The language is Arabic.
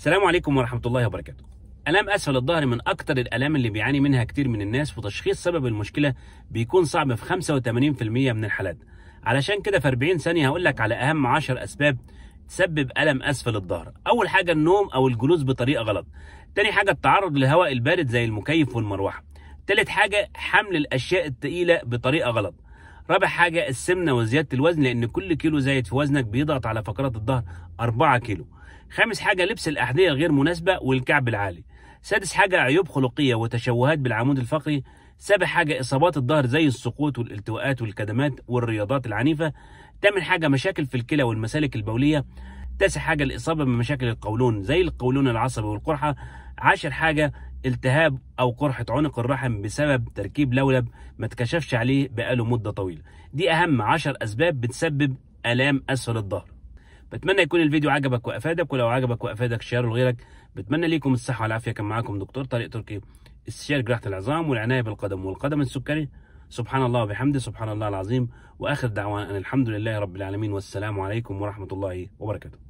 السلام عليكم ورحمة الله وبركاته. ألام أسفل الظهر من أكثر الآلام اللي بيعاني منها كتير من الناس وتشخيص سبب المشكلة بيكون صعب في 85% من الحالات. علشان كده في 40 ثانية هقول لك على أهم 10 أسباب تسبب ألم أسفل الظهر. أول حاجة النوم أو الجلوس بطريقة غلط. تاني حاجة التعرض للهواء البارد زي المكيف والمروحة. تالت حاجة حمل الأشياء التقيلة بطريقة غلط. رابع حاجة السمنة وزيادة الوزن لأن كل كيلو زايد في وزنك بيضغط على فقرات الظهر 4 كيلو خامس حاجة لبس الأحذية غير مناسبة والكعب العالي سادس حاجة عيوب خلقية وتشوهات بالعمود الفقري سابع حاجة إصابات الظهر زي السقوط والالتواءات والكدمات والرياضات العنيفة تامن حاجة مشاكل في الكلى والمسالك البولية تاسع حاجه الاصابه بمشاكل القولون زي القولون العصبي والقرحه عاشر حاجه التهاب او قرحه عنق الرحم بسبب تركيب لولب ما اتكشفش عليه بقاله مده طويله دي اهم عشر اسباب بتسبب الام اسفل الظهر بتمنى يكون الفيديو عجبك وافادك ولو عجبك وافادك شيره لغيرك بتمنى ليكم الصحه والعافيه كان معاكم دكتور طارق تركي استشاري جراحه العظام والعنايه بالقدم والقدم السكري سبحان الله وبحمده سبحان الله العظيم واخر دعوانا ان الحمد لله رب العالمين والسلام عليكم ورحمه الله وبركاته